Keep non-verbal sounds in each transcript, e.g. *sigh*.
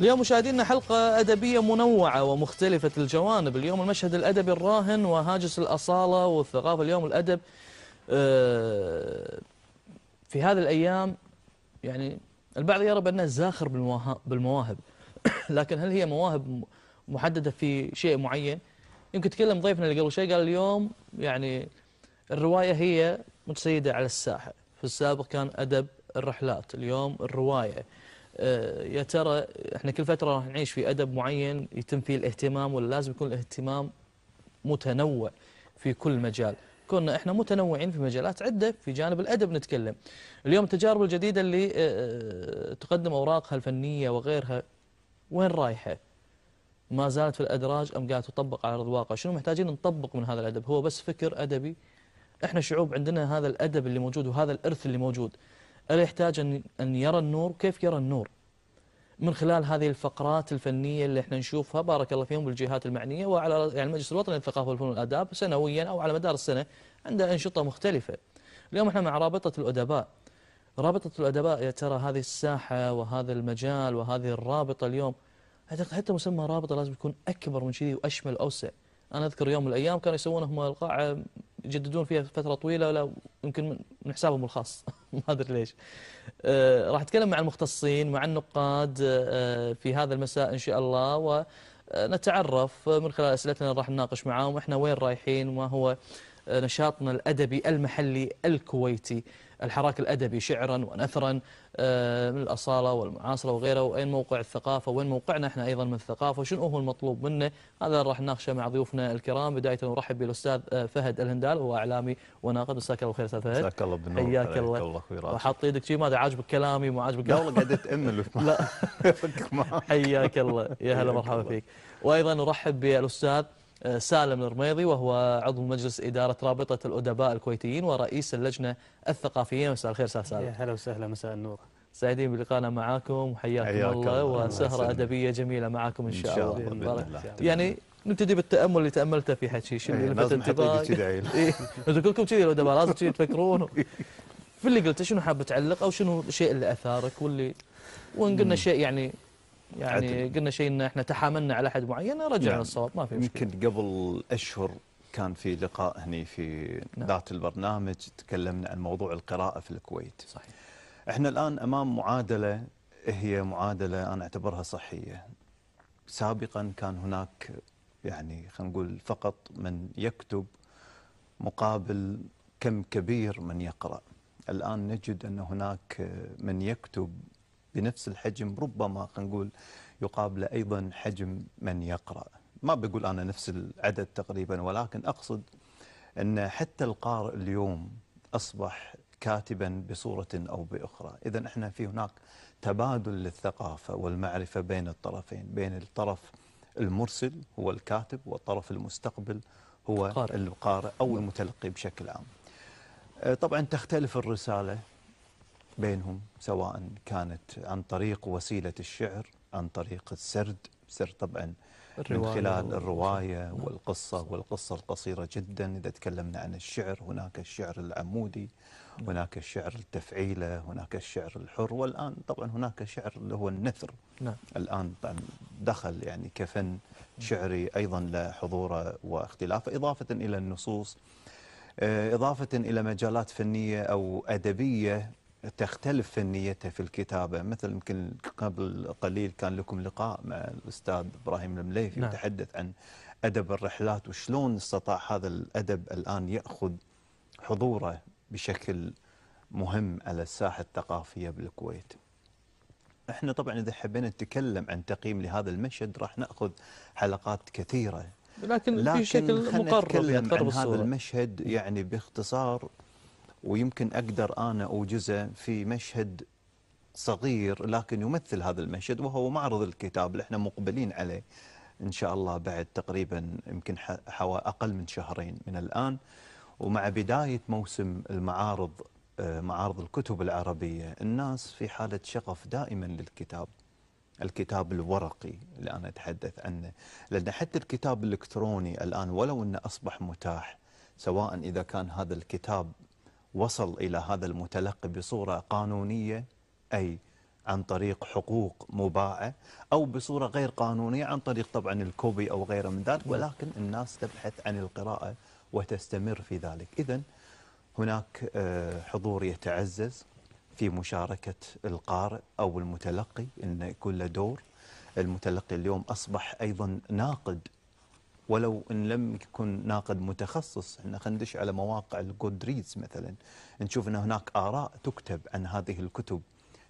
اليوم مشاهدينا حلقة أدبية منوعة ومختلفة الجوانب اليوم المشهد الأدبي الراهن وهاجس الأصالة والثقافة اليوم الأدب آه، في هذه الأيام يعني البعض يرى بأنه زاخر بالمواهب *coughs* لكن هل هي مواهب محددة في شيء معين يمكن تكلم ضيفنا اللي قبل شوي قال اليوم يعني الرواية هي متسيدة على الساحة في السابق كان أدب الرحلات اليوم الرواية آه، يا ترى احنا كل فتره راح نعيش في ادب معين يتم فيه الاهتمام ولا لازم يكون الاهتمام متنوع في كل مجال كنا احنا متنوعين في مجالات عده في جانب الادب نتكلم اليوم التجارب الجديده اللي آه، آه، تقدم اوراقها الفنيه وغيرها وين رايحه ما زالت في الادراج ام قاعده تطبق على ارض الواقع شنو محتاجين نطبق من هذا الادب هو بس فكر ادبي احنا شعوب عندنا هذا الادب اللي موجود وهذا الارث اللي موجود الا يحتاج ان يرى النور كيف يرى النور من خلال هذه الفقرات الفنيه اللي احنا نشوفها بارك الله فيهم بالجهات المعنيه وعلى يعني المجلس الوطني للثقافه والفنون والاداب سنويا او على مدار السنه عنده انشطه مختلفه. اليوم احنا مع رابطه الادباء. رابطه الادباء يا ترى هذه الساحه وهذا المجال وهذه الرابطه اليوم اعتقد حتى مسمى رابطه لازم يكون اكبر من كذي واشمل واوسع. أنا أذكر يوم من الأيام كانوا يسوون هم القاعة آه، يجددون فيها فترة طويلة ولا يمكن من حسابهم الخاص *laughs* ما أدري ليش آه، راح أتكلم مع المختصين مع النقاد آه، في هذا المساء إن شاء الله ونتعرف من خلال أسئلتنا راح نناقش معاهم إحنا وين رايحين وما هو نشاطنا الأدبي المحلي الكويتي الحراك الأدبي شعرا ونثرا آه، من الأصالة والمعاصرة وغيره وين موقع الثقافة وين موقعنا احنا أيضا من الثقافة وشنو هو المطلوب منه هذا راح نناقشه مع ضيوفنا الكرام بداية نرحب بالأستاذ آه، فهد الهندال هو إعلامي وناقد مساك الله خير أستاذ فهد مساك الله بالنور حياك الله وحاط ايدك شيء ماذا عاجبك كلامي مو عاجبك لا والله قاعد اتامل *laughs* لا *laughs* حياك الله يا هلا مرحبا فيك وايضا نرحب بالأستاذ آه، سالم الرميضي وهو عضو مجلس إدارة رابطة الأدباء الكويتيين ورئيس اللجنة الثقافية مساء الخير سالم سالم هلا وسهلا مساء النور سعيدين بلقائنا معاكم وحياكم الله وسهرة أدبية جميلة معاكم إن شاء, إن شاء الله, الله. الله. يعني نبتدي بالتامل اللي تاملته في حكي شنو اللي لفت انتباهي كلكم إيه، كذي الادباء لازم كذي تفكرون *laughs* إيه. في اللي قلته شنو حاب تعلق او شنو الشيء اللي اثارك واللي وان قلنا شيء يعني يعني عدل. قلنا شيء ان احنا تحاملنا على احد معين رجعنا نعم. الصواب ما في مشكله يمكن قبل اشهر كان في لقاء هني في نعم. ذات البرنامج تكلمنا عن موضوع القراءه في الكويت صحيح احنا الان امام معادله هي معادله انا اعتبرها صحيه سابقا كان هناك يعني خلينا نقول فقط من يكتب مقابل كم كبير من يقرأ الآن نجد أن هناك من يكتب بنفس الحجم ربما خلينا نقول يقابل أيضا حجم من يقرأ ما بقول أنا نفس العدد تقريبا ولكن أقصد أن حتى القارئ اليوم أصبح كاتبا بصورة أو بأخرى إذا إحنا في هناك تبادل للثقافة والمعرفة بين الطرفين بين الطرف المرسل هو الكاتب والطرف المستقبل هو القارئ, القارئ أو نعم. المتلقي بشكل عام أه، طبعا تختلف الرسالة بينهم سواء كانت عن طريق وسيلة الشعر عن طريق السرد سرد طبعا من خلال الرواية والقصة نعم. والقصة القصيرة جدا إذا تكلمنا عن الشعر هناك الشعر العمودي نعم. هناك الشعر التفعيلة هناك الشعر الحر والآن طبعا هناك شعر اللي هو النثر نعم. الآن طبعا دخل يعني كفن شعري أيضا لحضوره واختلافه إضافة إلى النصوص آه، إضافة إلى مجالات فنية أو أدبية تختلف فنيتها في الكتابة مثل يمكن قبل قليل كان لكم لقاء مع الأستاذ إبراهيم المليفي نعم. يتحدث عن أدب الرحلات وشلون استطاع هذا الأدب الآن يأخذ حضوره بشكل مهم على الساحة الثقافية بالكويت احنا طبعا إذا حبينا نتكلم عن تقييم لهذا المشهد راح نأخذ حلقات كثيرة لكن, لكن في شكل مقرب عن هذا المشهد يعني باختصار ويمكن أقدر أنا أوجزه في مشهد صغير لكن يمثل هذا المشهد وهو معرض الكتاب اللي احنا مقبلين عليه إن شاء الله بعد تقريبا يمكن حوالي أقل من شهرين من الآن ومع بداية موسم المعارض آه، معارض الكتب العربية الناس في حالة شغف دائما للكتاب الكتاب الورقي اللي أنا أتحدث عنه لأن حتى الكتاب الإلكتروني الآن ولو أنه أصبح متاح سواء إذا كان هذا الكتاب وصل إلى هذا المتلقي بصورة قانونية أي عن طريق حقوق مباعة أو بصورة غير قانونية عن طريق طبعا الكوبي أو غيره من ذلك نعم. ولكن الناس تبحث عن القراءة وتستمر في ذلك إذا هناك آه، حضور يتعزز في مشاركة القارئ أو المتلقي أن يكون له دور المتلقي اليوم أصبح أيضا ناقد ولو ان لم يكن ناقد متخصص احنا خندش على مواقع الجودريدز مثلا نشوف ان هناك اراء تكتب عن هذه الكتب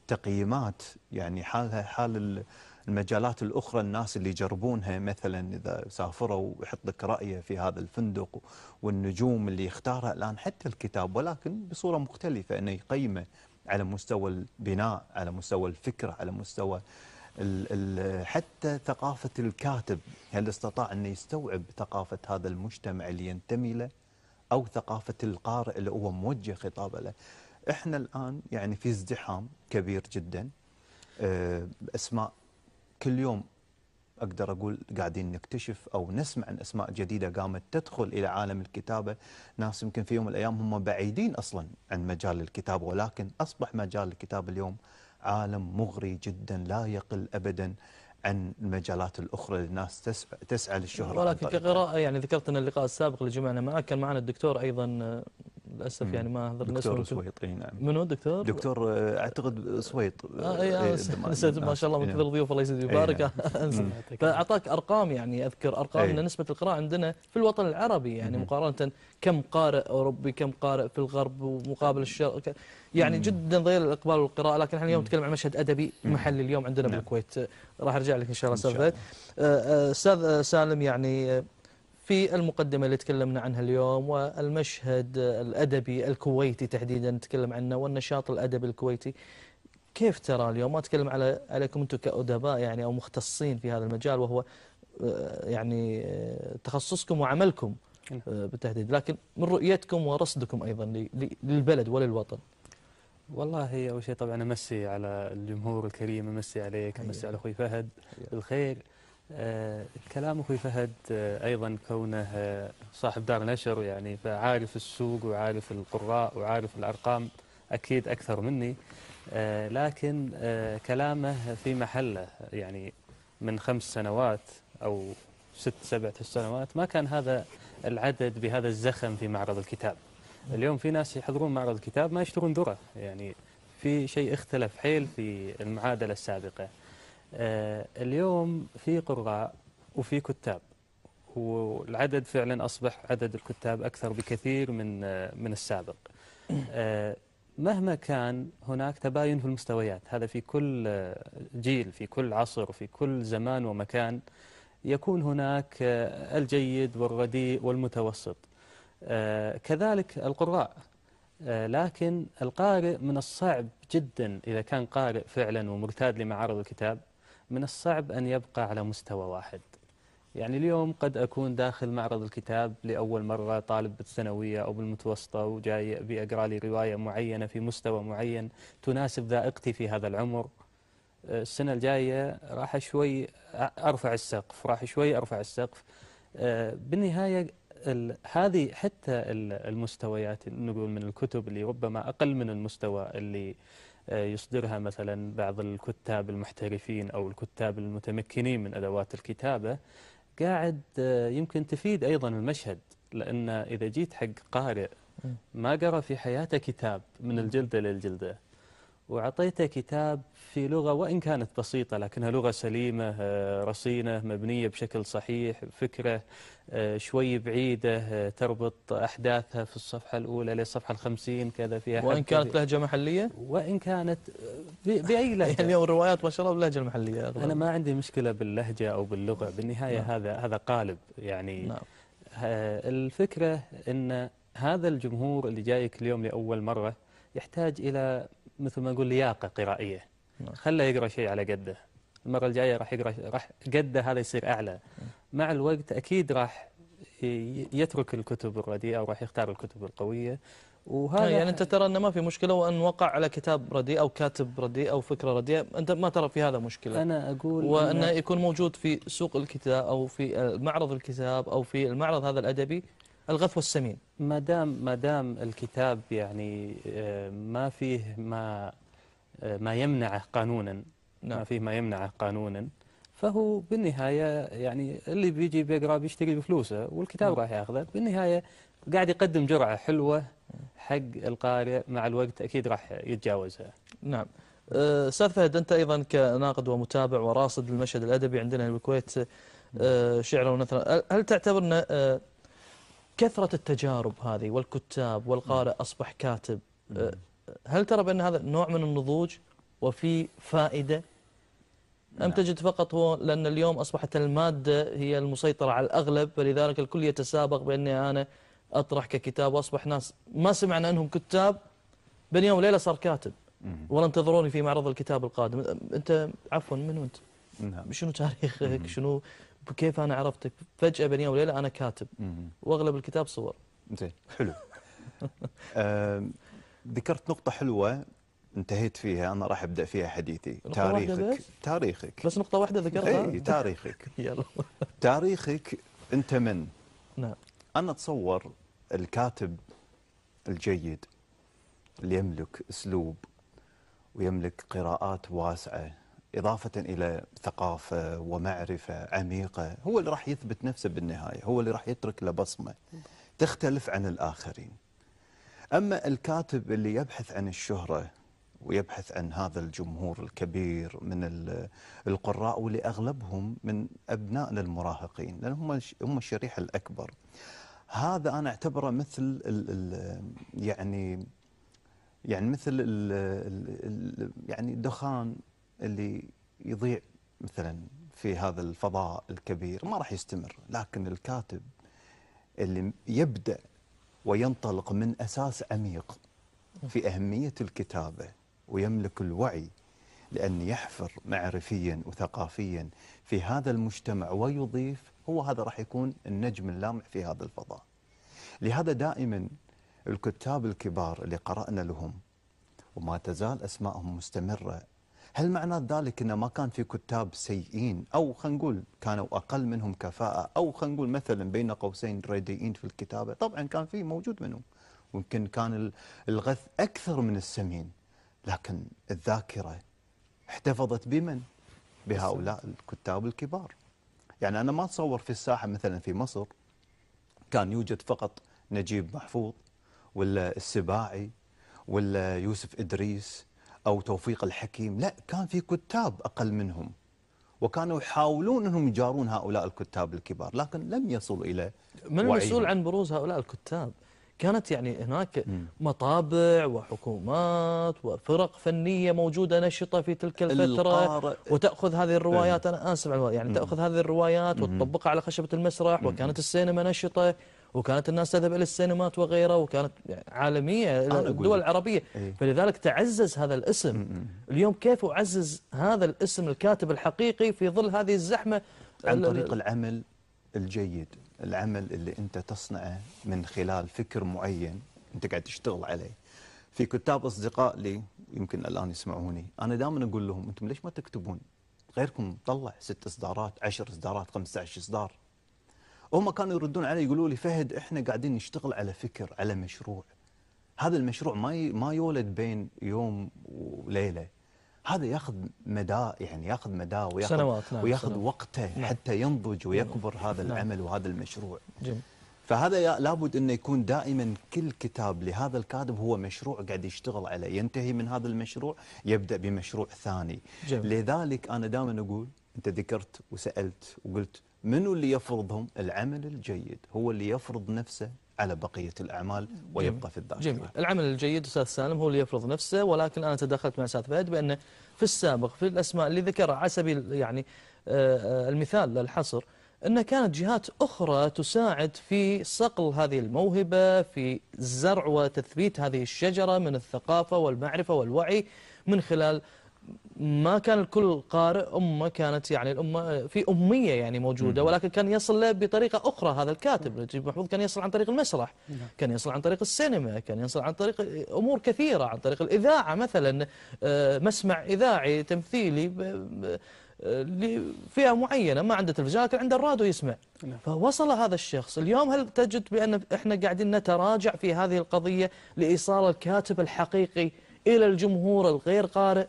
تقييمات يعني حالها حال المجالات الاخرى الناس اللي يجربونها مثلا اذا سافروا ويحط لك رايه في هذا الفندق والنجوم اللي يختارها الان حتى الكتاب ولكن بصوره مختلفه انه يقيمه على مستوى البناء على مستوى الفكره على مستوى حتى ثقافة الكاتب هل استطاع أن يستوعب ثقافة هذا المجتمع اللي ينتمي له أو ثقافة القارئ اللي هو موجه خطابه له إحنا الآن يعني في ازدحام كبير جدا آه، أسماء كل يوم أقدر أقول قاعدين نكتشف أو نسمع عن أسماء جديدة قامت تدخل إلى عالم الكتابة ناس يمكن في يوم من الأيام هم بعيدين أصلا عن مجال الكتابة ولكن أصبح مجال الكتاب اليوم عالم مغري جدا لا يقل ابدا عن المجالات الاخرى للناس تسعى, تسعى للشهره ولكن كقراءه يعني ذكرت ان اللقاء السابق اللي جمعنا معك كان معنا الدكتور ايضا آه، للاسف يعني ما حضرنا دكتور سويط اي نعم منو دكتور؟ دكتور آه، اعتقد سويط آه, آه، اي آه، نسيت ما شاء الله من نعم. كثر الضيوف الله يسعدك ويبارك فاعطاك نعم. *laughs* ارقام يعني اذكر ارقام ان نسبه القراءه عندنا في الوطن العربي يعني مقارنه كم قارئ اوروبي كم قارئ في الغرب ومقابل الشرق يعني جدا ضئيل الاقبال والقراءه لكن احنا اليوم نتكلم عن مشهد ادبي محلي اليوم عندنا نعم. بالكويت راح ارجع لك ان شاء الله استاذ استاذ سالم يعني في المقدمة اللي تكلمنا عنها اليوم والمشهد الأدبي الكويتي تحديدا نتكلم عنه والنشاط الأدبي الكويتي كيف ترى اليوم ما أتكلم على عليكم أنتم كأدباء يعني أو مختصين في هذا المجال وهو آه، يعني آه، تخصصكم وعملكم آه، نعم. بالتحديد لكن من رؤيتكم ورصدكم أيضا للبلد وللوطن والله أول شيء طبعا أمسي على الجمهور الكريم أمسي عليك أمسي أيوة. على أخوي فهد أيوة. بالخير الكلام آه، اخوي فهد آه، ايضا كونه آه، صاحب دار نشر يعني فعارف السوق وعارف القراء وعارف الارقام اكيد اكثر مني لكن كلامه في محله يعني من خمس سنوات او ست سبع سنوات ما كان هذا العدد بهذا الزخم في معرض الكتاب اليوم في ناس يحضرون معرض الكتاب ما يشترون ذره يعني في شيء اختلف حيل في المعادله السابقه آه، اليوم في قراء وفي كتاب والعدد فعلا أصبح عدد الكتاب أكثر بكثير من آه، من السابق آه، مهما كان هناك تباين في المستويات هذا في كل جيل في كل عصر في كل زمان ومكان يكون هناك الجيد والرديء والمتوسط كذلك القراء لكن القارئ من الصعب جدا إذا كان قارئ فعلا ومرتاد لمعارض الكتاب من الصعب أن يبقى على مستوى واحد يعني اليوم قد أكون داخل معرض الكتاب لأول مرة طالب بالثانوية أو بالمتوسطة وجاي أبي أقرأ لي رواية معينة في مستوى معين تناسب ذائقتي في هذا العمر أه، السنة الجاية راح شوي أرفع السقف راح شوي أرفع السقف أه، بالنهاية هذه حتى المستويات نقول من الكتب اللي ربما أقل من المستوى اللي آه، يصدرها مثلا بعض الكتاب المحترفين أو الكتاب المتمكنين من أدوات الكتابة قاعد آه، يمكن تفيد أيضا المشهد لأن إذا جيت حق قارئ ما قرأ في حياته كتاب من الجلدة للجلدة وعطيته كتاب في لغة وإن كانت بسيطة لكنها لغة سليمة آه، رصينة مبنية بشكل صحيح فكرة آه، شوي بعيدة آه، تربط أحداثها في الصفحة الأولى للصفحة الخمسين كذا فيها وإن كانت لهجة محلية؟ وإن كانت بأي *laughs* لهجة يعني الروايات ما شاء الله باللهجة المحلية أغلب. أنا ما عندي مشكلة باللهجة أو باللغة نعم. بالنهاية نعم. هذا هذا قالب يعني نعم. الفكرة أن هذا الجمهور اللي جايك اليوم لأول مرة يحتاج إلى مثل ما نقول لياقة قرائية نعم. خله يقرأ شيء على قده المرة الجاية راح يقرأ راح قده هذا يصير أعلى مع الوقت أكيد راح يترك الكتب الرديئة وراح يختار الكتب القوية وهذا طيب، يعني أنت ترى أنه ما في مشكلة وأن وقع على كتاب رديء أو كاتب رديء أو فكرة رديئة أنت ما ترى في هذا مشكلة أنا أقول وأنه يكون موجود في سوق الكتاب أو في معرض الكتاب أو في المعرض هذا الأدبي الغث والسمين ما دام ما دام الكتاب يعني آه، ما فيه ما آه، ما يمنعه قانونا نعم. ما فيه ما يمنعه قانونا فهو بالنهاية يعني اللي بيجي بيقرأ بيشتري بفلوسه والكتاب نعم. راح ياخذه بالنهاية قاعد يقدم جرعة حلوة حق القارئ مع الوقت أكيد راح يتجاوزها نعم آه، أستاذ فهد أنت أيضا كناقد ومتابع وراصد للمشهد الأدبي عندنا بالكويت شعرا ونثر هل تعتبر أن كثرة التجارب هذه والكتاب والقارئ أصبح كاتب أه، هل ترى بأن هذا نوع من النضوج وفي فائدة أم نعم. تجد فقط هو لأن اليوم أصبحت المادة هي المسيطرة على الأغلب فلذلك الكل يتسابق بأني أنا أطرح ككتاب وأصبح ناس ما سمعنا أنهم كتاب بين يوم وليلة صار كاتب ولا انتظروني في معرض الكتاب القادم أنت عفوا من أنت؟ نعم شنو تاريخك شنو كيف أنا عرفتك فجأة بين يوم وليلة أنا كاتب وأغلب الكتاب صور زين حلو *laughs* آه، ذكرت نقطة حلوة انتهيت فيها أنا راح أبدأ فيها حديثي تاريخك بس؟ تاريخك بس نقطة واحدة ذكرتها اي تاريخك *laughs* يلا تاريخك أنت من نعم أنا أتصور الكاتب الجيد اللي يملك أسلوب ويملك قراءات واسعة إضافة إلى ثقافة ومعرفة عميقة هو اللي راح يثبت نفسه بالنهاية هو اللي راح يترك له بصمة تختلف عن الآخرين أما الكاتب اللي يبحث عن الشهرة ويبحث عن هذا الجمهور الكبير من القراء واللي أغلبهم من أبناء المراهقين لأن هم هم الشريحة الأكبر هذا أنا أعتبره مثل الـ الـ يعني يعني مثل الـ الـ يعني دخان اللي يضيع مثلا في هذا الفضاء الكبير ما راح يستمر لكن الكاتب اللي يبدأ وينطلق من أساس عميق في أهمية الكتابة ويملك الوعي لأن يحفر معرفيا وثقافيا في هذا المجتمع ويضيف هو هذا راح يكون النجم اللامع في هذا الفضاء لهذا دائما الكتاب الكبار اللي قرأنا لهم وما تزال أسمائهم مستمرة هل معنى ذلك أنه ما كان في كتاب سيئين أو خلينا نقول كانوا أقل منهم كفاءة أو خلينا نقول مثلا بين قوسين رديئين في الكتابة طبعا كان في موجود منهم ويمكن كان الغث أكثر من السمين لكن الذاكرة احتفظت بمن؟ بهؤلاء الكتاب الكبار يعني أنا ما أتصور في الساحة مثلا في مصر كان يوجد فقط نجيب محفوظ ولا السباعي ولا يوسف إدريس أو توفيق الحكيم لا كان في كتاب أقل منهم وكانوا يحاولون أنهم يجارون هؤلاء الكتاب الكبار لكن لم يصلوا إلى من المسؤول عن بروز هؤلاء الكتاب؟ كانت يعني هناك مطابع وحكومات وفرق فنية موجودة نشطة في تلك الفترة وتأخذ هذه الروايات إيه. أنا آسف يعني تأخذ هذه الروايات وتطبقها على خشبة المسرح وكانت السينما نشطة وكانت الناس تذهب إلى السينمات وغيره وكانت عالمية الدول العربية إيه؟ فلذلك تعزز هذا الاسم م -م. اليوم كيف أعزز هذا الاسم الكاتب الحقيقي في ظل هذه الزحمة عن طريق العمل الجيد العمل اللي أنت تصنعه من خلال فكر معين أنت قاعد تشتغل عليه في كتاب أصدقاء لي يمكن الآن يسمعوني أنا دائما أقول لهم أنتم ليش ما تكتبون غيركم طلع ست إصدارات عشر إصدارات 15 إصدار هم كانوا يردون علي يقولوا لي فهد احنا قاعدين نشتغل على فكر على مشروع هذا المشروع ما ما يولد بين يوم وليله هذا ياخذ مدى يعني ياخذ مدى وياخذ سنوات نعم وياخذ سنوات وقته نعم حتى ينضج ويكبر نعم هذا العمل وهذا المشروع جميل فهذا لابد انه يكون دائما كل كتاب لهذا الكاتب هو مشروع قاعد يشتغل عليه، ينتهي من هذا المشروع يبدا بمشروع ثاني. جميل. لذلك انا دائما اقول انت ذكرت وسالت وقلت منو اللي يفرضهم العمل الجيد هو اللي يفرض نفسه على بقية الأعمال ويبقى في الذاكرة جميل العمل الجيد أستاذ سالم هو اللي يفرض نفسه ولكن أنا تدخلت مع أستاذ فهد بأن في السابق في الأسماء اللي ذكرها على سبيل يعني آه، آه، المثال للحصر أن كانت جهات أخرى تساعد في صقل هذه الموهبة في زرع وتثبيت هذه الشجرة من الثقافة والمعرفة والوعي من خلال ما كان الكل قارئ أمة كانت يعني الأمة آه، في أمية يعني موجودة ولكن كان يصل له بطريقة أخرى هذا الكاتب نجيب محفوظ كان يصل عن طريق المسرح نعم. كان يصل عن طريق السينما كان يصل عن طريق آه، أمور كثيرة عن طريق الإذاعة مثلا آه، مسمع إذاعي تمثيلي لفئة معينة ما عنده تلفزيون لكن عنده الراديو يسمع نعم. فوصل هذا الشخص اليوم هل تجد بأن إحنا قاعدين نتراجع في هذه القضية لإيصال الكاتب الحقيقي إلى الجمهور الغير قارئ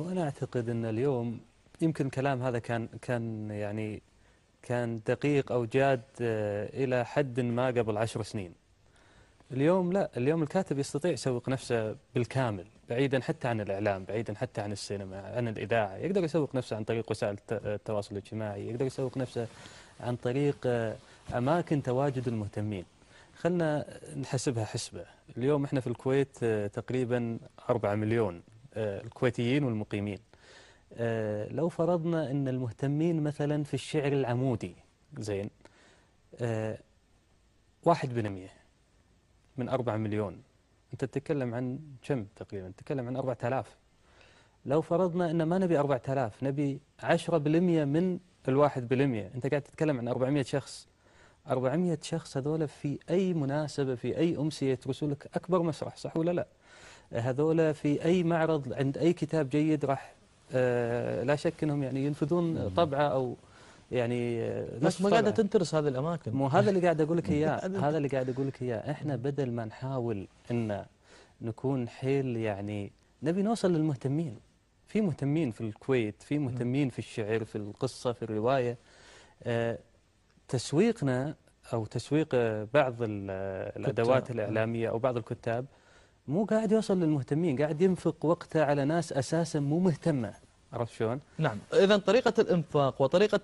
هو أنا أعتقد أن اليوم يمكن كلام هذا كان كان يعني كان دقيق أو جاد آه، إلى حد ما قبل عشر سنين اليوم لا اليوم الكاتب يستطيع يسوق نفسه بالكامل بعيدا حتى عن الإعلام بعيدا حتى عن السينما عن الإذاعة يقدر يسوق نفسه عن طريق وسائل التواصل الاجتماعي يقدر يسوق نفسه عن طريق آه، أماكن تواجد المهتمين خلنا نحسبها حسبة اليوم احنا في الكويت آه، تقريبا 4 مليون آه، الكويتيين والمقيمين آه، لو فرضنا أن المهتمين مثلا في الشعر العمودي زين آه، واحد بنمية من أربعة مليون أنت تتكلم عن كم تقريبا تتكلم عن أربعة آلاف لو فرضنا أن ما نبي أربعة آلاف نبي عشرة بالمية من الواحد بالمية أنت قاعد تتكلم عن أربعمية شخص 400 شخص هذول في أي مناسبة في أي أمسية يترسوا لك أكبر مسرح صح ولا لا؟ هذول في أي معرض عند أي كتاب جيد راح آه، لا شك أنهم يعني ينفذون طبعة أو يعني آه، بس ما قاعدة تنترس هذه الأماكن مو هذا اللي قاعد أقول لك إياه *laughs* هذا اللي قاعد أقول لك إياه إحنا بدل ما نحاول أن نكون حيل يعني نبي نوصل للمهتمين في مهتمين في الكويت في مهتمين في الشعر في القصة في الرواية آه، تسويقنا أو تسويق بعض الأدوات الإعلامية أو بعض الكتاب مو قاعد يوصل للمهتمين قاعد ينفق وقته على ناس أساسا مو مهتمة عرفت شلون؟ نعم إذا طريقة الإنفاق وطريقة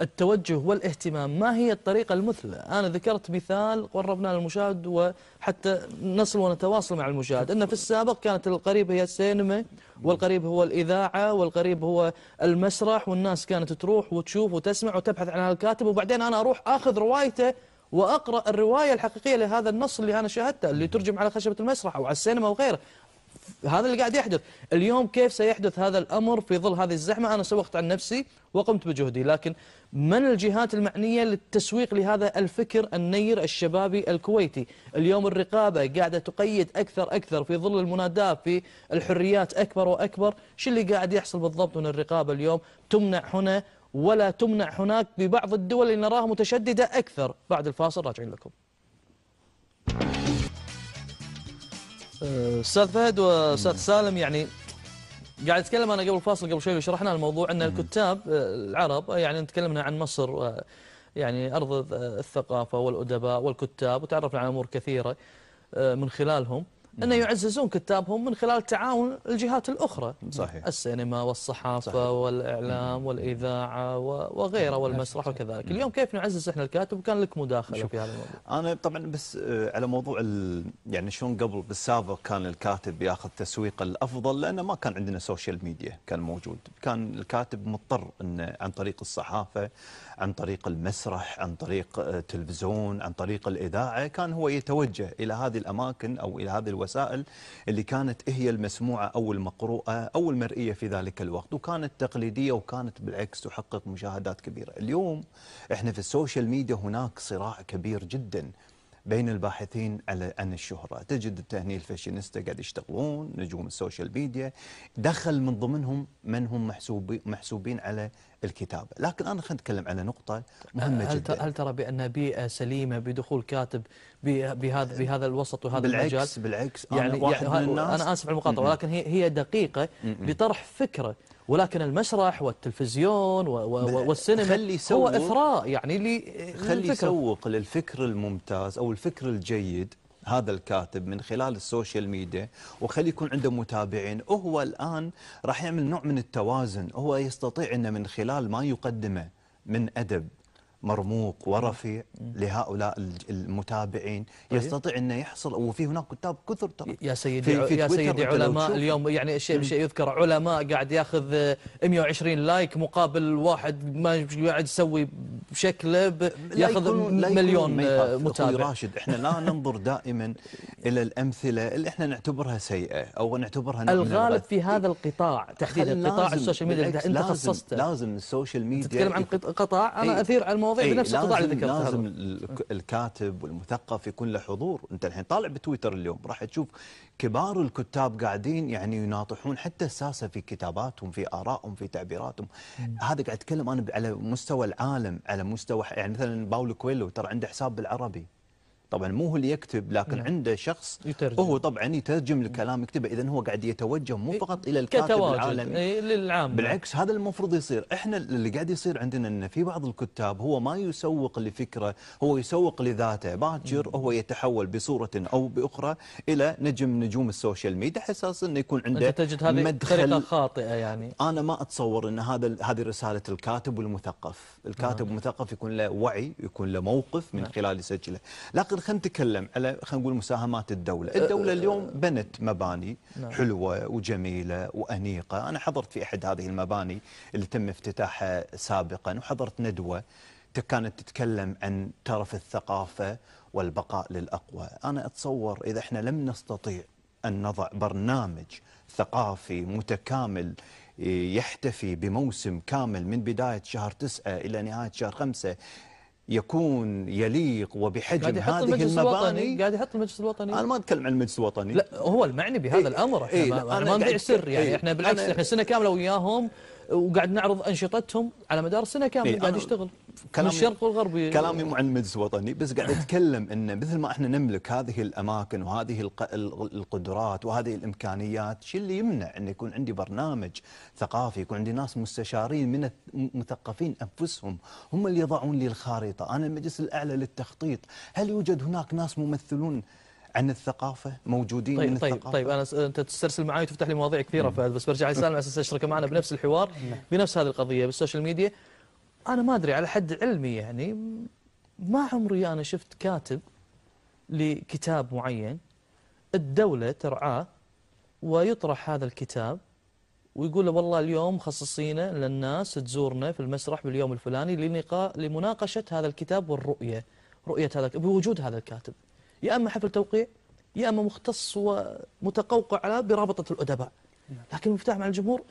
التوجه والاهتمام ما هي الطريقة المثلى أنا ذكرت مثال قربنا للمشاهد وحتى نصل ونتواصل مع المشاهد أن في السابق كانت القريب هي السينما والقريب هو الإذاعة والقريب هو المسرح والناس كانت تروح وتشوف وتسمع وتبحث عن هذا الكاتب وبعدين أنا أروح أخذ روايته وأقرأ الرواية الحقيقية لهذا النص اللي أنا شاهدته اللي ترجم على خشبة المسرح أو على السينما وغيره هذا اللي قاعد يحدث اليوم كيف سيحدث هذا الأمر في ظل هذه الزحمة أنا سوقت عن نفسي وقمت بجهدي لكن من الجهات المعنية للتسويق لهذا الفكر النير الشبابي الكويتي اليوم الرقابة قاعدة تقيد أكثر أكثر في ظل المناداة في الحريات أكبر وأكبر شو اللي قاعد يحصل بالضبط من الرقابة اليوم تمنع هنا ولا تمنع هناك ببعض الدول اللي نراها متشددة أكثر بعد الفاصل راجعين لكم أه، أستاذ فهد وأستاذ سالم يعني قاعد اتكلم انا قبل الفاصل قبل شوي شرحنا الموضوع ان الكتاب أه، العرب يعني تكلمنا عن مصر يعني ارض الثقافه والادباء والكتاب وتعرفنا على امور كثيره أه، من خلالهم أن نعم. يعززون كتابهم من خلال تعاون الجهات الأخرى صحيح. السينما والصحافة صحيح. والإعلام والإذاعة وغيره والمسرح وكذلك اليوم كيف نعزز إحنا الكاتب وكان لك مداخلة في هذا الموضوع أنا طبعا بس آه، على موضوع ال... يعني شلون قبل بالسابق كان الكاتب ياخذ تسويق الأفضل لأنه ما كان عندنا سوشيال ميديا كان موجود كان الكاتب مضطر أنه عن طريق الصحافة عن طريق المسرح عن طريق التلفزيون آه، عن طريق الإذاعة كان هو يتوجه إلى هذه الأماكن أو إلى هذه الوسائل الوسائل اللي كانت هي المسموعة أو المقروءة أو المرئية في ذلك الوقت وكانت تقليدية وكانت بالعكس تحقق مشاهدات كبيرة اليوم احنا في السوشيال ميديا هناك صراع كبير جدا بين الباحثين عن الشهرة تجد التهنئة الفاشينيستا قاعد يشتغلون نجوم السوشيال ميديا دخل من ضمنهم من هم محسوبين محسوبين على الكتابة لكن أنا خلينا نتكلم على نقطة مهمة هل جدا هل ترى بأن بيئة سليمة بدخول كاتب بهذا بهذا الوسط وهذا بالعكس المجال بالعكس يعني, أنا, يعني واحد يعني من الناس أنا آسف على المقاطعة ولكن هي هي دقيقة لطرح فكرة ولكن المسرح والتلفزيون و و والسينما خلي هو إثراء يعني اللي خلي يسوق للفكر الممتاز أو الفكر الجيد هذا الكاتب من خلال السوشيال ميديا وخلي يكون عنده متابعين وهو الآن راح يعمل نوع من التوازن هو يستطيع أنه من خلال ما يقدمه من أدب مرموق ورفيع لهؤلاء المتابعين طيب. يستطيع انه يحصل وفي هناك كتاب كثر ترى يا سيدي في في يا سيدي علماء اليوم يعني شيء شيء يذكر علماء قاعد ياخذ 120 لايك مقابل واحد ما قاعد يسوي بشكله ياخذ مليون متابع راشد احنا لا *laughs* ننظر دائما الى الامثله اللي احنا نعتبرها سيئه او نعتبرها الغالب في هذا القطاع تحديدا قطاع السوشيال ميديا انت خصصته لازم السوشيال ميديا تتكلم عن قطاع انا إيه. اثير المواضيع المواضيع ايه بنفس القطاع اللي ذكرتها لازم الكاتب والمثقف يكون له حضور انت الحين طالع بتويتر اليوم راح تشوف كبار الكتاب قاعدين يعني يناطحون حتى الساسه في كتاباتهم في ارائهم في تعبيراتهم هذا قاعد اتكلم انا على مستوى العالم على مستوى يعني مثلا باولو كويلو ترى عنده حساب بالعربي طبعا مو هو اللي يكتب لكن نعم. عنده شخص يترجم. هو طبعا يترجم الكلام يكتبه اذا هو قاعد يتوجه مو إيه، فقط الى الكاتب العالمي إيه للعام بالعكس هذا المفروض يصير احنا اللي قاعد يصير عندنا ان في بعض الكتاب هو ما يسوق لفكره هو يسوق لذاته باكر هو يتحول بصوره او باخرى الى نجم نجوم السوشيال ميديا على اساس انه يكون عنده انت تجد هذه مدخل طريقه خاطئه يعني انا ما اتصور ان هذا هذه رساله الكاتب والمثقف الكاتب نعم. والمثقف يكون له وعي يكون له موقف من نعم. خلال يسجله لكن خلينا نتكلم على خلينا نقول مساهمات الدوله، أه، الدوله أه، اليوم أه. بنت مباني نعم. حلوه وجميله وانيقه، انا حضرت في احد هذه المباني اللي تم افتتاحها سابقا وحضرت ندوه كانت تتكلم عن ترف الثقافه والبقاء للاقوى، انا اتصور اذا احنا لم نستطيع ان نضع برنامج ثقافي متكامل إيه، يحتفي بموسم كامل من بدايه شهر تسعه الى نهايه شهر خمسه يكون يليق وبحجم هذه المباني قاعد يحط المجلس الوطني انا ما اتكلم عن المجلس الوطني لا هو المعني بهذا إيه الامر احنا إيه ما نبيع سر إيه، يعني إيه احنا بالعكس احنا سنه كامله وياهم وقاعد نعرض انشطتهم على مدار سنه كامله إيه، قاعد يشتغل كلام من الشرق والغرب كلامي مو عن المجلس الوطني بس قاعد اتكلم ان مثل ما احنا نملك هذه الاماكن وهذه القدرات وهذه الامكانيات شو اللي يمنع ان يكون عندي برنامج ثقافي يكون عندي ناس مستشارين من المثقفين انفسهم هم اللي يضعون لي الخارطه انا المجلس الاعلى للتخطيط هل يوجد هناك ناس ممثلون عن الثقافه موجودين طيب من طيب الثقافه طيب انا انت تسترسل معي وتفتح لي مواضيع كثيره فهد بس برجع لسالم على اساس اشركه معنا بنفس الحوار بنفس هذه القضيه بالسوشيال ميديا انا ما ادري على حد علمي يعني ما عمري انا شفت كاتب لكتاب معين الدوله ترعاه ويطرح هذا الكتاب ويقول له والله اليوم خصصينا للناس تزورنا في المسرح باليوم الفلاني لنقا لمناقشة هذا الكتاب والرؤية رؤية هذا بوجود هذا الكاتب يا أما حفل توقيع يا أما مختص ومتقوقع على برابطة الأدباء لكن المفتاح مع الجمهور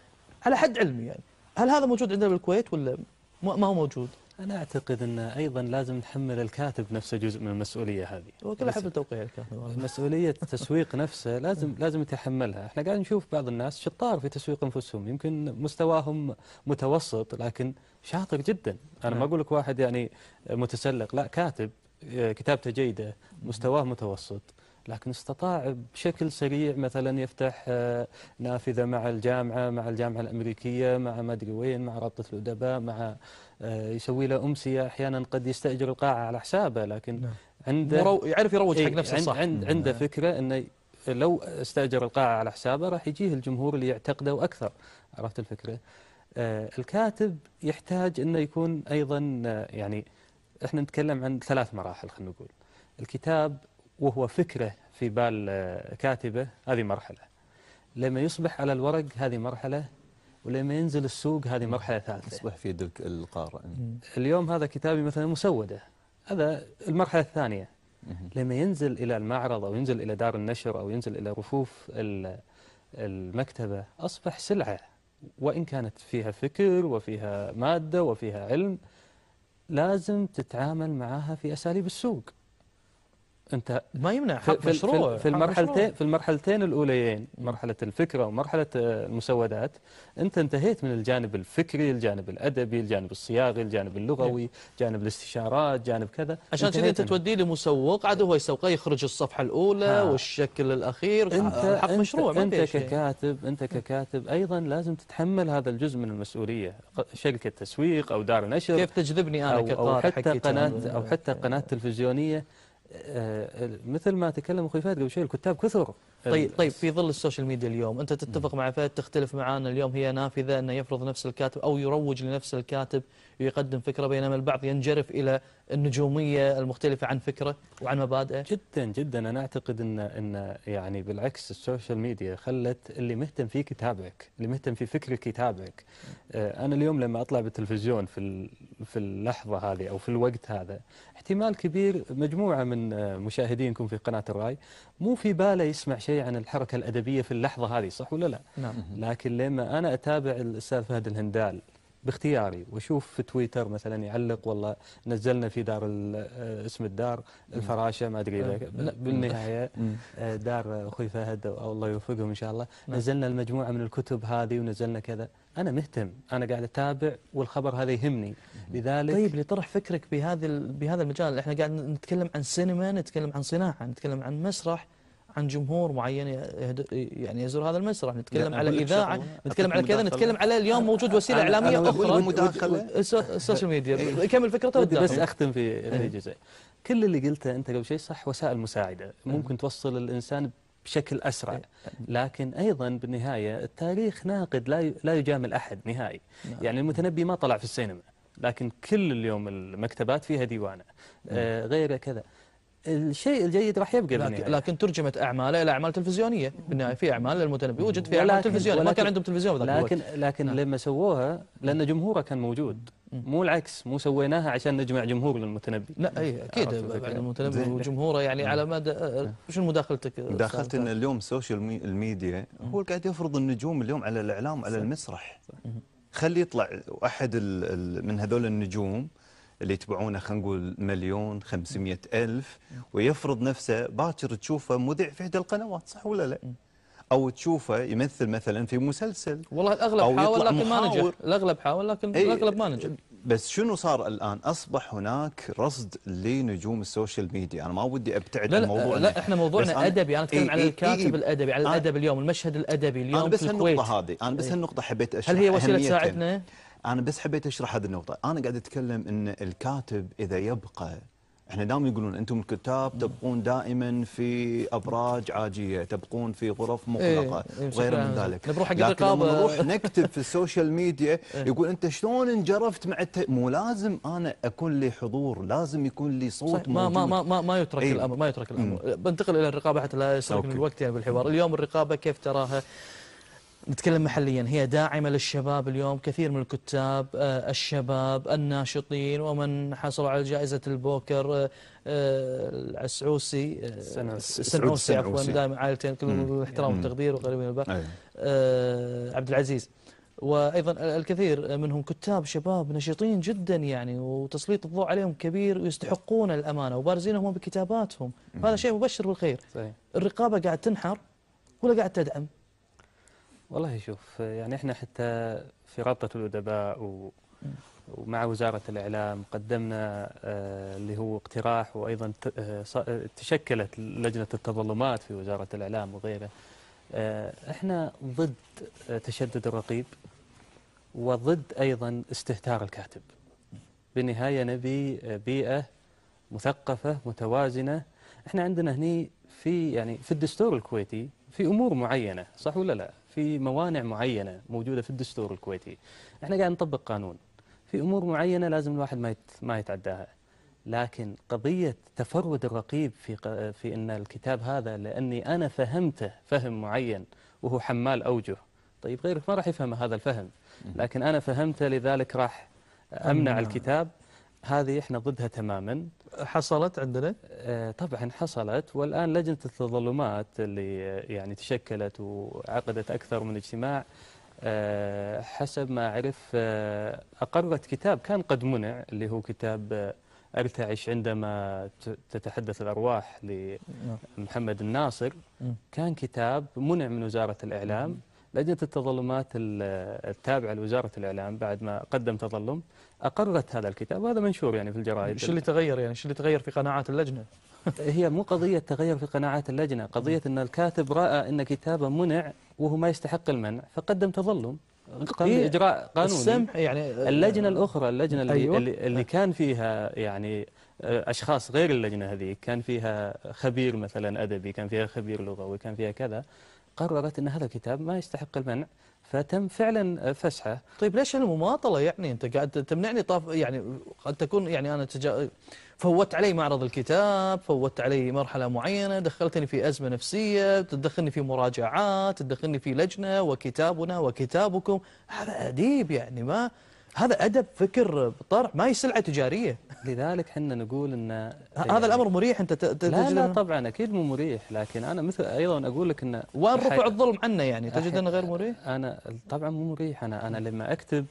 على حد علمي يعني هل هذا موجود عندنا بالكويت ولا ما هو موجود؟ أنا أعتقد أن أيضا لازم نحمل الكاتب نفسه جزء من المسؤولية هذه وكل حفل توقيع الكاتب مسؤولية التسويق نفسه لازم لازم يتحملها احنا قاعد نشوف بعض الناس شطار في تسويق أنفسهم يمكن مستواهم متوسط لكن شاطر جدا أنا ما نعم. أقول لك واحد يعني متسلق لا كاتب كتابته جيدة مستواه متوسط لكن استطاع بشكل سريع مثلا يفتح آه، نافذة مع الجامعة مع الجامعة الأمريكية مع ما أدري وين مع رابطة الأدباء مع آه، يسوي له أمسية أحيانا قد يستأجر القاعة على حسابه لكن نعم. عنده يعرف يروج حق نفسه صح عند نعم. عنده فكرة أنه لو استأجر القاعة على حسابه راح يجيه الجمهور اللي يعتقده وأكثر عرفت الفكرة آه، الكاتب يحتاج أنه يكون أيضا يعني احنا نتكلم عن ثلاث مراحل خلينا نقول الكتاب وهو فكره في بال كاتبه هذه مرحله لما يصبح على الورق هذه مرحله ولما ينزل السوق هذه مرحله ثالثه يصبح في يد القارئ اليوم هذا كتابي مثلا مسوده هذا المرحله الثانيه لما ينزل الى المعرض او ينزل الى دار النشر او ينزل الى رفوف المكتبه اصبح سلعه وان كانت فيها فكر وفيها ماده وفيها علم لازم تتعامل معها في أساليب السوق انت ما يمنع حق في مشروع في المرحلتين في المرحلتين الاوليين مرحله الفكره ومرحله المسودات انت انتهيت من الجانب الفكري الجانب الادبي الجانب الصياغي الجانب اللغوي نعم. جانب الاستشارات جانب كذا عشان كذا انت توديه لمسوق عاد هو يسوقه يخرج الصفحه الاولى ها. آه. والشكل الاخير انت حق مشروع انت, انت ككاتب انت ككاتب ايضا لازم تتحمل هذا الجزء من المسؤوليه شركه تسويق او دار نشر كيف تجذبني انا كطالب حتى قناه او حتى قناه تلفزيونيه آه، مثل ما تكلم اخوي فهد قبل شوي الكتاب كثر طيب طيب في ظل السوشيال ميديا اليوم انت تتفق مع فهد تختلف معانا اليوم هي نافذه انه يفرض نفس الكاتب او يروج لنفس الكاتب ويقدم فكره بينما البعض ينجرف الى النجوميه المختلفه عن فكره وعن مبادئه جدا جدا انا اعتقد ان ان يعني بالعكس السوشيال ميديا خلت اللي مهتم فيك يتابعك اللي مهتم في فكرك يتابعك آه، انا اليوم لما اطلع بالتلفزيون في في اللحظه هذه او في الوقت هذا احتمال كبير مجموعة من مشاهدينكم في قناة الرأي مو في باله يسمع شيء عن الحركة الأدبية في اللحظة هذه صح ولا لا نعم. لكن لما أنا أتابع الأستاذ فهد الهندال باختياري واشوف في تويتر مثلا يعلق والله نزلنا في دار آه، اسم الدار الفراشه ما ادري آه، بالنهايه آه، دار اخوي فهد او الله يوفقهم ان شاء الله نزلنا المجموعه من الكتب هذه ونزلنا كذا انا مهتم انا قاعد اتابع والخبر هذا يهمني لذلك طيب لطرح فكرك بهذا بهذا المجال احنا قاعد نتكلم عن سينما نتكلم عن صناعه نتكلم عن مسرح عن جمهور معين يعني يزور هذا المسرح نتكلم على الاذاعه نتكلم على كذا نتكلم على اليوم موجود وسيله اعلاميه اخرى السوشيال ميديا إيه. كمل فكرته بس اختم في إيه. في جزء كل اللي قلته انت قبل شيء صح وسائل مساعده إيه. ممكن توصل الانسان بشكل أسرع لكن أيضا بالنهاية التاريخ ناقد لا لا يجامل أحد نهائي نعم. يعني المتنبي ما طلع في السينما لكن كل اليوم المكتبات فيها ديوانه نعم. آه، غير كذا الشيء الجيد راح يبقى لكن, لكن ترجمت اعماله الى اعمال تلفزيونيه بالنهايه في اعمال للمتنبي وجد في اعمال تلفزيونيه ما كان عندهم تلفزيون ذاك لكن الوقت. لكن نعم. لما سووها لان جمهوره كان موجود مو العكس مو سويناها عشان نجمع جمهور للمتنبي لا اي اكيد المتنبي وجمهوره يعني على مدى نعم. شنو مداخلتك مداخلتي ان اليوم السوشيال ميديا هو اللي قاعد يفرض النجوم اليوم على الاعلام على المسرح خلي يطلع احد من هذول النجوم اللي يتبعونه خلينا نقول مليون 500 ألف ويفرض نفسه باكر تشوفه مذيع في إحدى القنوات صح ولا لا؟ او تشوفه يمثل مثلا في مسلسل والله الاغلب حاول لكن ما نجح الاغلب حاول لكن أي. الاغلب ما نجح بس شنو صار الان اصبح هناك رصد لنجوم السوشيال ميديا انا ما ودي ابتعد عن موضوعنا لا احنا موضوعنا ادبي انا اتكلم ايه على إيه، الكاتب ايه الادبي على الادب اليوم المشهد الادبي اليوم أنا بس في هالنقطه هذه انا بس هالنقطه إيه. حبيت اشرحها هل هي وسيله تساعدنا انا بس حبيت اشرح هذه النقطه انا قاعد اتكلم ان الكاتب اذا يبقى احنا دائما يقولون انتم الكتاب تبقون دائما في ابراج عاجيه، تبقون في غرف إيه، مغلقه إيه وغير من ذلك. نروح حق لكن لما نروح نكتب في *laughs* السوشيال ميديا إيه. يقول انت شلون انجرفت مع الت... مو لازم انا اكون لي حضور، لازم يكون لي صوت ما موجود. ما ما ما ما يترك إيه؟ الامر، ما يترك الامر. بنتقل الى الرقابه حتى لا يسرقني الوقت يعني بالحوار، اليوم الرقابه كيف تراها؟ نتكلم محليا هي داعمة للشباب اليوم كثير من الكتاب آه، الشباب الناشطين ومن حصلوا على جائزة البوكر آه، آه، العسعوسي السنوسي عفوا دائما عائلتين كل الاحترام والتقدير وقريبين البر أيوه. عبد العزيز وايضا الكثير منهم كتاب شباب نشيطين جدا يعني وتسليط الضوء عليهم كبير ويستحقون الامانه وبارزين هم بكتاباتهم هذا شيء مبشر بالخير صحيح. الرقابه قاعد تنحر ولا قاعد تدعم والله شوف يعني احنا حتى في رابطة الأدباء و... ومع وزارة الإعلام قدمنا آه، اللي هو اقتراح وأيضا آه، آه، تشكلت لجنة التظلمات في وزارة الإعلام وغيره احنا ضد تشدد الرقيب وضد أيضا استهتار الكاتب بالنهاية نبي بيئة مثقفة متوازنة احنا عندنا هني في يعني في الدستور الكويتي في أمور معينة صح ولا لا؟ في موانع معينة موجودة في الدستور الكويتي احنا قاعد نطبق قانون في أمور معينة لازم الواحد ما ما يتعداها لكن قضية تفرد الرقيب في في أن الكتاب هذا لأني أنا فهمته فهم معين وهو حمال أوجه طيب غيرك ما راح يفهم هذا الفهم لكن أنا فهمته لذلك راح أمنع الكتاب هذه احنا ضدها تماما حصلت عندنا؟ آه، طبعا حصلت والان لجنه التظلمات اللي آه، يعني تشكلت وعقدت اكثر من اجتماع آه، حسب ما اعرف اقرت كتاب كان قد منع اللي هو كتاب ارتعش عندما تتحدث الارواح لمحمد نعم. الناصر كان كتاب منع من وزاره الاعلام لجنه التظلمات التابعه لوزاره الاعلام بعد ما قدم تظلم أقرت هذا الكتاب وهذا منشور يعني في الجرائد شو اللي تغير يعني شو اللي تغير في قناعات اللجنة *laughs* هي مو قضية تغير في قناعات اللجنة قضية أن الكاتب رأى أن كتابه منع وهو ما يستحق المنع فقدم تظلم قام إجراء قانوني السمح يعني اللجنة الأخرى اللجنة اللي, أيوة. اللي كان فيها يعني آه، أشخاص غير اللجنة هذه كان فيها خبير مثلا أدبي كان فيها خبير لغوي كان فيها كذا قررت أن هذا الكتاب ما يستحق المنع فتم فعلا آه، فسحه طيب ليش المماطله يعني انت قاعد تمنعني طاف يعني قد تكون يعني انا تجا... فوت علي معرض الكتاب فوت علي مرحله معينه دخلتني في ازمه نفسيه تدخلني في مراجعات تدخلني في لجنه وكتابنا وكتابكم هذا اديب يعني ما هذا أدب فكر طرح ما هي سلعة تجارية لذلك احنا نقول أن هذا الأمر يعني مريح أنت تجد لا, لا طبعا أكيد مو مريح لكن أنا مثل أيضا أقول لك أن وين رفع الظلم عنا يعني تجد أنه غير مريح أنا طبعا مو مريح أنا أنا لما أكتب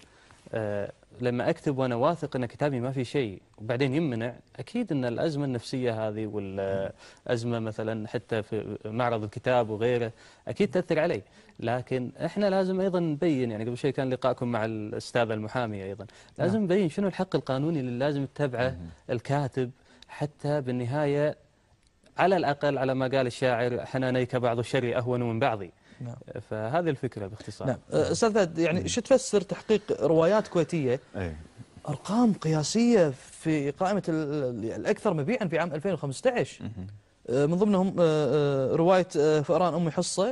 آه، لما أكتب وأنا واثق أن كتابي ما في شيء وبعدين يمنع أكيد أن الأزمة النفسية هذه والأزمة مثلا حتى في معرض الكتاب وغيره أكيد تأثر علي لكن إحنا لازم أيضا نبين يعني قبل شوي كان لقائكم مع الاستاذه المحاميه أيضا لازم نعم. نبين شنو الحق القانوني اللي لازم يتبعه الكاتب حتى بالنهاية على الأقل على ما قال الشاعر حنانيك بعض الشر أهون من بعضي نعم. فهذه الفكرة باختصار نعم أه، أستاذ يعني نعم. شو تفسر تحقيق روايات كويتية أي. أرقام قياسية في قائمة الأكثر مبيعا في عام 2015 أه، من ضمنهم أه، رواية فئران أمي حصة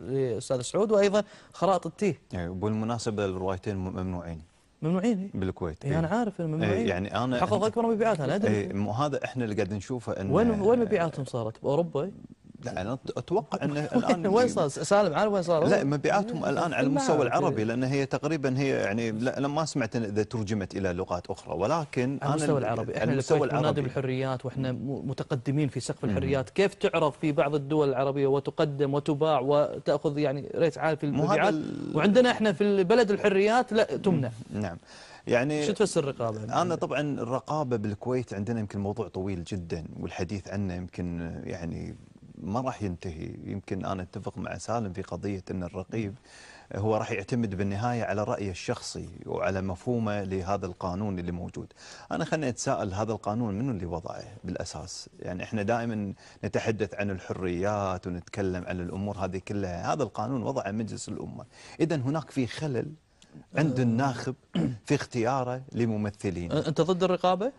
لأستاذ سعود وأيضا خرائط التيه يعني بالمناسبة الروايتين ممنوعين ممنوعين بالكويت إيه، اي انا عارف انه ممنوعين يعني انا حقق اكبر مبيعات انا ادري هذا احنا اللي قاعد نشوفه انه وين وين مبيعاتهم صارت باوروبا؟ لا انا اتوقع انه *laughs* الان وين صار سالم عال وين صار لا مبيعاتهم إيه، الان على المستوى العربي إيه. لان هي تقريبا هي يعني لا ما سمعت اذا ترجمت الى لغات اخرى ولكن على المستوى العربي احنا المستوى العربي نادي الحريات واحنا متقدمين في سقف الحريات كيف تعرض في بعض الدول العربيه وتقدم وتباع وتاخذ يعني ريت عال في المبيعات وعندنا احنا في بلد الحريات لا تمنع نعم يعني شو تفسر الرقابه؟ انا طبعا الرقابه بالكويت عندنا يمكن موضوع طويل جدا والحديث عنه يمكن يعني ما راح ينتهي يمكن انا اتفق مع سالم في قضيه ان الرقيب هو راح يعتمد بالنهايه على رايه الشخصي وعلى مفهومه لهذا القانون اللي موجود. انا خليني اتساءل هذا القانون منو اللي وضعه بالاساس؟ يعني احنا دائما نتحدث عن الحريات ونتكلم عن الامور هذه كلها، هذا القانون وضعه مجلس الامه. اذا هناك في خلل عند أه. الناخب في اختياره لممثلين. أه، انت ضد الرقابه؟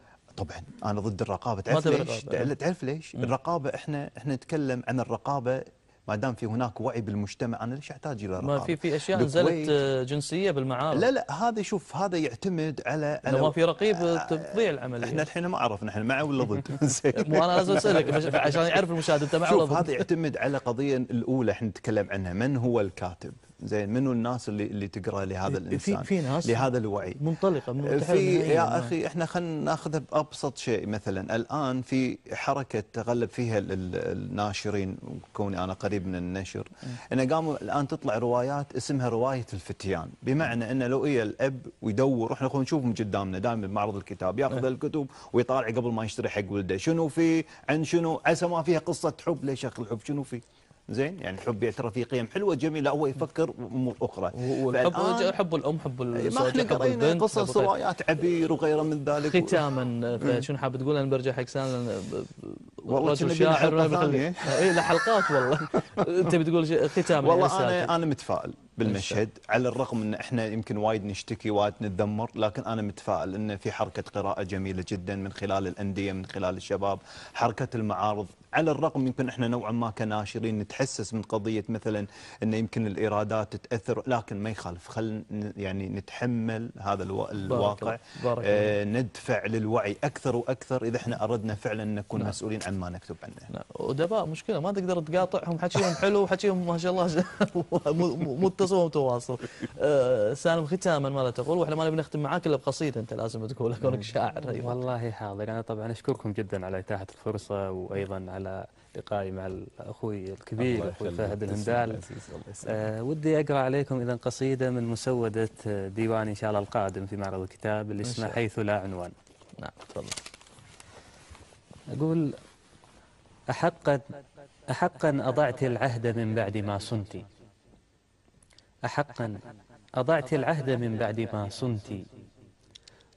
طبعا انا ضد الرقابه تعرف ليش الرقابة. تعرف ليش مم. الرقابه احنا احنا نتكلم عن الرقابه ما دام في هناك وعي بالمجتمع انا ليش احتاج الى رقابه؟ ما في في اشياء نزلت آه، جنسيه بالمعارض لا لا هذا شوف هذا يعتمد على انه ما في رقيب آه، آه، تضيع العمليه احنا الحين ما عرفنا احنا مع ولا ضد؟ *laughs* *laughs* مو انا لازم اسالك عشان يعرف المشاهد انت مع ولا ضد؟ شوف هذا يعتمد على قضيه الاولى احنا نتكلم عنها من هو الكاتب؟ زين منو الناس اللي اللي تقرا لهذا الانسان في, في ناس لهذا الوعي منطلقه من في يا اخي احنا خلينا ناخذها بابسط شيء مثلا الان في حركه تغلب فيها الناشرين كوني انا قريب من النشر انه قاموا الان تطلع روايات اسمها روايه الفتيان بمعنى انه لو إيه الاب ويدور احنا نشوفهم قدامنا دائما بمعرض الكتاب ياخذ إيه. الكتب ويطالع قبل ما يشتري حق ولده شنو في عن شنو عسى ما فيها قصه حب ليش الحب شنو في زين يعني الحب يعترف فيه قيم حلوه جميله هو يفكر امور اخرى حب حب الام حب الزوجه حب البنت قصص روايات عبير وغيره من ذلك ختاما شنو حاب تقول انا برجع حق سالم والله رجل شاعر اي لحلقات والله انت *laughs* بتقول ختاما والله يعني انا انا متفائل بالمشهد على الرغم ان احنا يمكن وايد نشتكي وايد نتذمر لكن انا متفائل انه في حركه قراءه جميله جدا من خلال الانديه من خلال الشباب حركه المعارض على الرغم يمكن احنا نوعا ما كناشرين نتحسس من قضيه مثلا انه يمكن الايرادات تاثر لكن ما يخالف خلينا يعني نتحمل هذا الواقع بارك بارك آه ندفع للوعي اكثر واكثر اذا احنا اردنا فعلا نكون نعم. مسؤولين عن ما نكتب عنه نعم. ودباء مشكله ما تقدر تقاطعهم حكيهم حلو وحكيهم ما شاء الله *laughs* متصل خصومه وتواصل أه سالم ختاما ماذا تقول واحنا ما نبي نختم معاك الا بقصيده انت لازم تقولها كونك شاعر أيضا. أيوة. والله حاضر انا طبعا اشكركم جدا على اتاحه الفرصه وايضا على لقائي مع اخوي الكبير اخوي فهد الهندال أه ودي اقرا عليكم اذا قصيده من مسوده ديوان ان شاء الله القادم في معرض الكتاب اللي اسمه حيث لا عنوان نعم تفضل اقول احقا احقا اضعت العهد من بعد ما صنتِ أحقا أضعت العهد من بعد ما صنت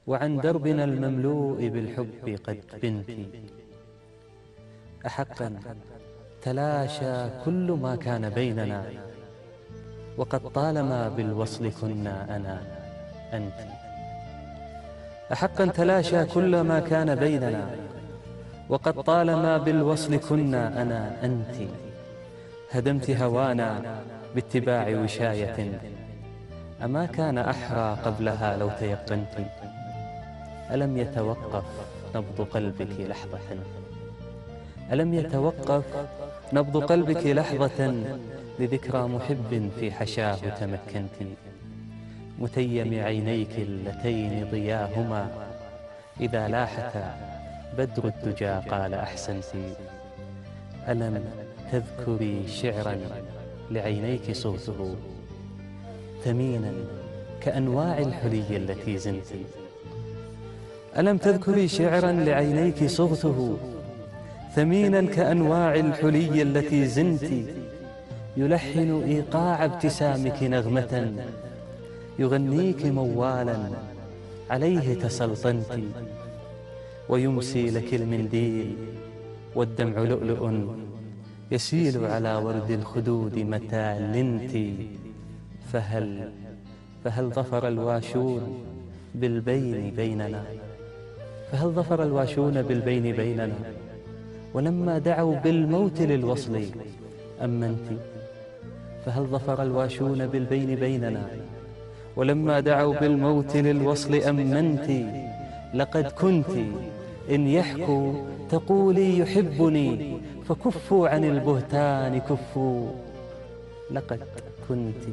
وعن دربنا المملوء بالحب قد بنت أحقا تلاشى كل ما كان بيننا وقد طالما بالوصل كنا أنا أنت أحقا تلاشى كل ما كان بيننا وقد طالما بالوصل كنا أنا أنت هدمت هوانا باتباع وشاية أما كان أحرى قبلها لو تيقنت ألم يتوقف نبض قلبك لحظة ألم يتوقف نبض قلبك لحظة لذكرى محب في حشاه تمكنت متيم عينيك اللتين ضياهما إذا لاحتا بدر الدجى قال أحسنت ألم تذكري شعرا لعينيك صوته ثمينا كأنواع الحلي التي زنت ألم تذكري شعرا لعينيك صوته ثمينا كأنواع الحلي التي زنت يلحن إيقاع ابتسامك نغمة يغنيك موالا عليه تسلطنت ويمسي لك المنديل والدمع لؤلؤ يسيل على ورد الخدود متى لنت فهل فهل ظفر الواشون بالبين بيننا فهل ظفر الواشون بالبين بيننا ولما دعوا بالموت للوصل أما أنت فهل ظفر الواشون بالبين بيننا ولما دعوا بالموت للوصل أمنت لقد كنت إن يحكوا تقولي يحبني فكفوا عن البهتان كفوا لقد كنت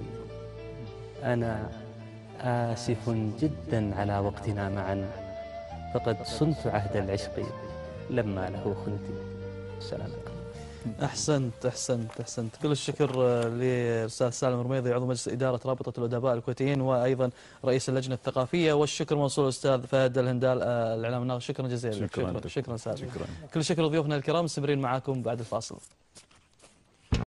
أنا آسف جدا على وقتنا معا فقد صنت عهد العشق لما له خنت سلامك *laughs* احسنت احسنت احسنت كل الشكر للاستاذ آه، سالم الرميضي عضو مجلس اداره رابطه الادباء الكويتيين وايضا رئيس اللجنه الثقافيه والشكر موصول الاستاذ فهد الهندال آه، الاعلام الناقد شكرا جزيلا شكرا شكرا, شكرا سالم شكرا. كل الشكر لضيوفنا الكرام مستمرين معاكم بعد الفاصل